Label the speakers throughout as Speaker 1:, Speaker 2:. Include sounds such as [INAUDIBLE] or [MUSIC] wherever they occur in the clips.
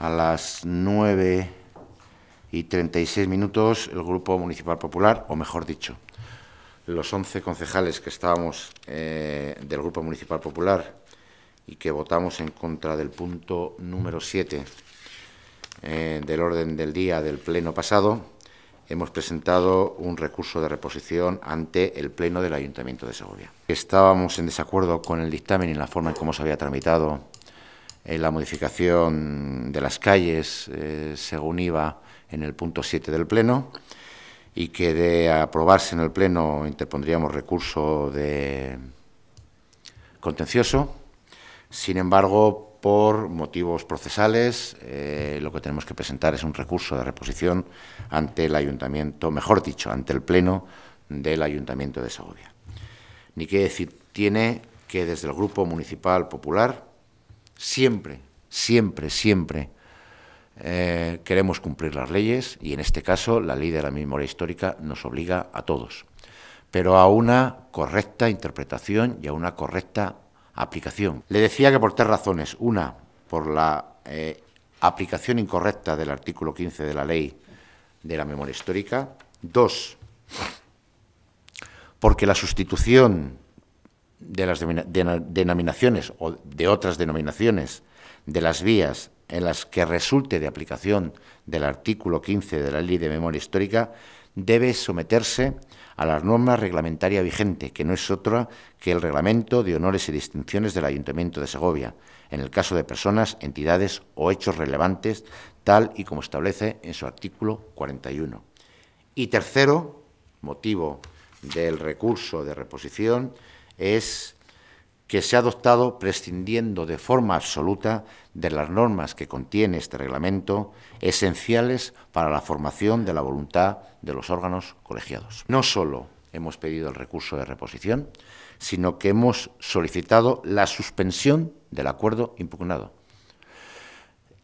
Speaker 1: a las 9 y 36 minutos el Grupo Municipal Popular, o mejor dicho, los 11 concejales que estábamos eh, del Grupo Municipal Popular y que votamos en contra del punto número 7 eh, del orden del día del Pleno pasado, hemos presentado un recurso de reposición ante el Pleno del Ayuntamiento de Segovia. Estábamos en desacuerdo con el dictamen y la forma en cómo se había tramitado eh, la modificación de las calles eh, según iba en el punto 7 del Pleno y que de aprobarse en el Pleno interpondríamos recurso de contencioso. Sin embargo, por motivos procesales, eh, lo que tenemos que presentar es un recurso de reposición ante el Ayuntamiento, mejor dicho, ante el Pleno del Ayuntamiento de Segovia. Ni qué decir tiene que desde el Grupo Municipal Popular Siempre, siempre, siempre eh, queremos cumplir las leyes y en este caso la ley de la memoria histórica nos obliga a todos, pero a una correcta interpretación y a una correcta aplicación. Le decía que por tres razones. Una, por la eh, aplicación incorrecta del artículo 15 de la ley de la memoria histórica. Dos, porque la sustitución de las denominaciones o de otras denominaciones de las vías en las que resulte de aplicación del artículo 15 de la Ley de Memoria Histórica debe someterse a la norma reglamentaria vigente, que no es otra que el Reglamento de Honores y Distinciones del Ayuntamiento de Segovia, en el caso de personas, entidades o hechos relevantes, tal y como establece en su artículo 41. Y tercero, motivo del recurso de reposición, es que se ha adoptado prescindiendo de forma absoluta de las normas que contiene este reglamento esenciales para la formación de la voluntad de los órganos colegiados. No solo hemos pedido el recurso de reposición, sino que hemos solicitado la suspensión del acuerdo impugnado.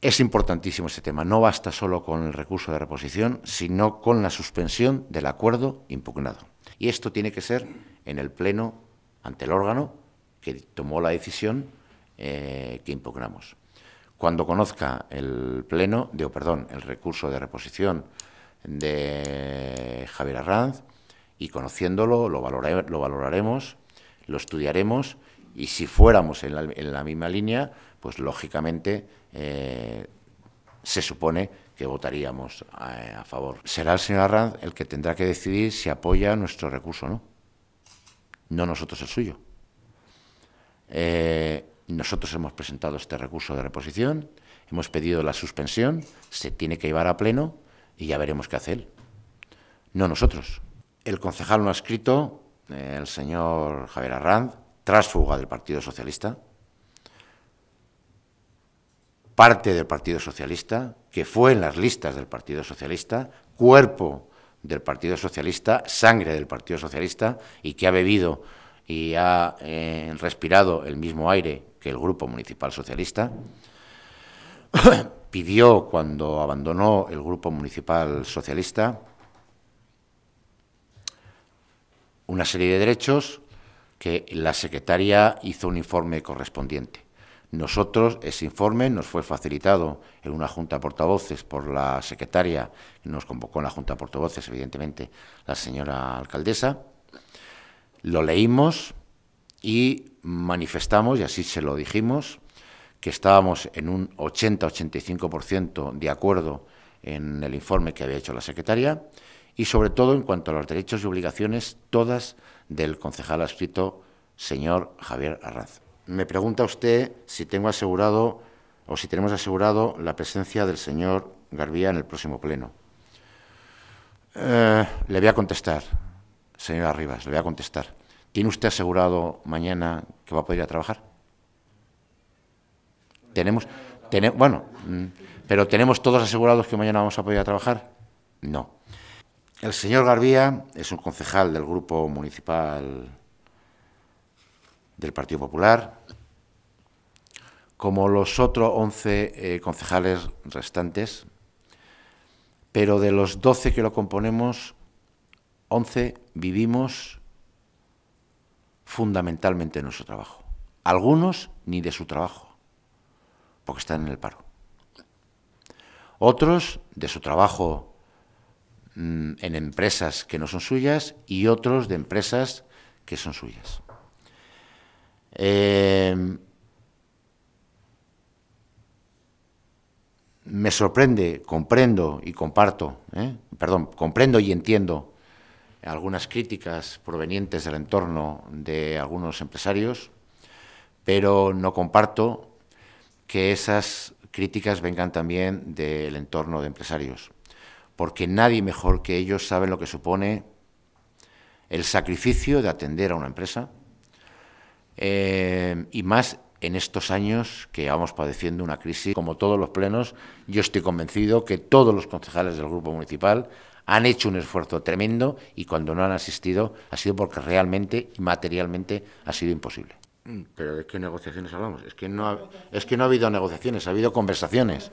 Speaker 1: Es importantísimo ese tema. No basta solo con el recurso de reposición, sino con la suspensión del acuerdo impugnado. Y esto tiene que ser en el Pleno ante el órgano que tomó la decisión eh, que impugnamos. Cuando conozca el pleno, digo, perdón, el recurso de reposición de Javier Arranz, y conociéndolo lo, lo valoraremos, lo estudiaremos, y si fuéramos en la, misma línea, pues lógicamente eh, se supone que votaríamos a, eh, a, favor. Será el señor Arranz el que tendrá que decidir si apoya nuestro recurso o no no nosotros el suyo. Eh, nosotros hemos presentado este recurso de reposición, hemos pedido la suspensión, se tiene que llevar a pleno y ya veremos qué hacer. No nosotros. El concejal no ha escrito, eh, el señor Javier Arranz, trasfuga del Partido Socialista, parte del Partido Socialista, que fue en las listas del Partido Socialista, cuerpo del Partido Socialista, sangre del Partido Socialista y que ha bebido y ha eh, respirado el mismo aire que el Grupo Municipal Socialista. [COUGHS] Pidió cuando abandonó el Grupo Municipal Socialista una serie de derechos que la secretaria hizo un informe correspondiente. Nosotros ese informe nos fue facilitado en una junta de portavoces por la secretaria, nos convocó en la junta de portavoces, evidentemente, la señora alcaldesa. Lo leímos y manifestamos, y así se lo dijimos, que estábamos en un 80-85% de acuerdo en el informe que había hecho la secretaria y, sobre todo, en cuanto a los derechos y obligaciones, todas del concejal escrito señor Javier Arraz me pregunta usted si tengo asegurado o si tenemos asegurado la presencia del señor Garbía en el próximo pleno. Eh, le voy a contestar, señora Rivas, le voy a contestar. ¿Tiene usted asegurado mañana que va a poder ir a trabajar? Tenemos, bueno, mm, pero ¿tenemos todos asegurados que mañana vamos a poder ir a trabajar? No. El señor Garbía es un concejal del Grupo Municipal del Partido Popular, como los otros 11 eh, concejales restantes, pero de los 12 que lo componemos, 11 vivimos fundamentalmente en nuestro trabajo. Algunos ni de su trabajo, porque están en el paro. Otros de su trabajo mm, en empresas que no son suyas y otros de empresas que son suyas. Em, me sorprende, comprendo y comparto, ¿eh? perdón, comprendo y entiendo algunas críticas provenientes del entorno de algunos empresarios, pero no comparto que esas críticas vengan también del entorno de empresarios, porque nadie mejor que ellos sabe lo que supone el sacrificio de atender a una empresa, eh, y más en estos años que vamos padeciendo una crisis. Como todos los plenos, yo estoy convencido que todos los concejales del Grupo Municipal han hecho un esfuerzo tremendo y cuando no han asistido ha sido porque realmente y materialmente ha sido imposible. Mm, ¿Pero de qué negociaciones hablamos? Es que no es que no ha habido negociaciones, ha habido conversaciones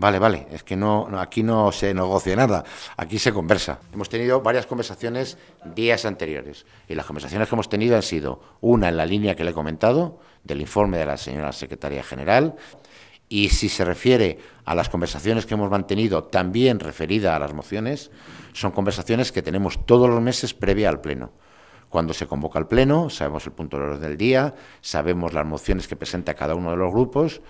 Speaker 1: vale, vale, es que no, aquí no se negocia nada, aquí se conversa. Hemos tenido varias conversaciones días anteriores y las conversaciones que hemos tenido han sido una en la línea que le he comentado, del informe de la señora secretaria general, y si se refiere a las conversaciones que hemos mantenido, también referida a las mociones, son conversaciones que tenemos todos los meses previa al Pleno cuando se convoca el Pleno, sabemos el punto de orden del día, sabemos las mociones que presenta cada uno de los grupos,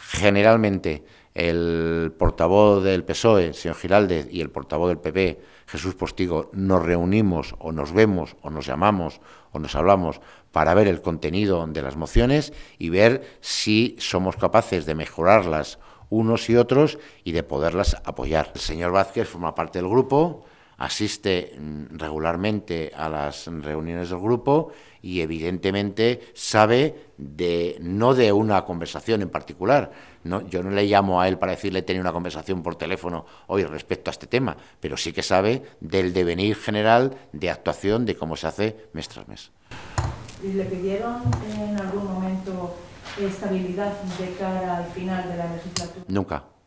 Speaker 1: Generalmente el portavoz del PSOE, señor Giraldez, y el portavoz del PP, Jesús Postigo, nos reunimos o nos vemos o nos llamamos o nos hablamos para ver el contenido de las mociones y ver si somos capaces de mejorarlas unos y otros y de poderlas apoyar. El señor Vázquez forma parte del grupo, asiste mm, regularmente a las reuniones del grupo y evidentemente sabe de no de una conversación en particular. yo no le llamo a él para decirle tenía una conversación por teléfono hoy respecto a este tema, pero sí que sabe del devenir general de actuación de cómo se hace mes tras mes. le pidieron en algún momento estabilidad de cara al final de la legislatura? Nunca.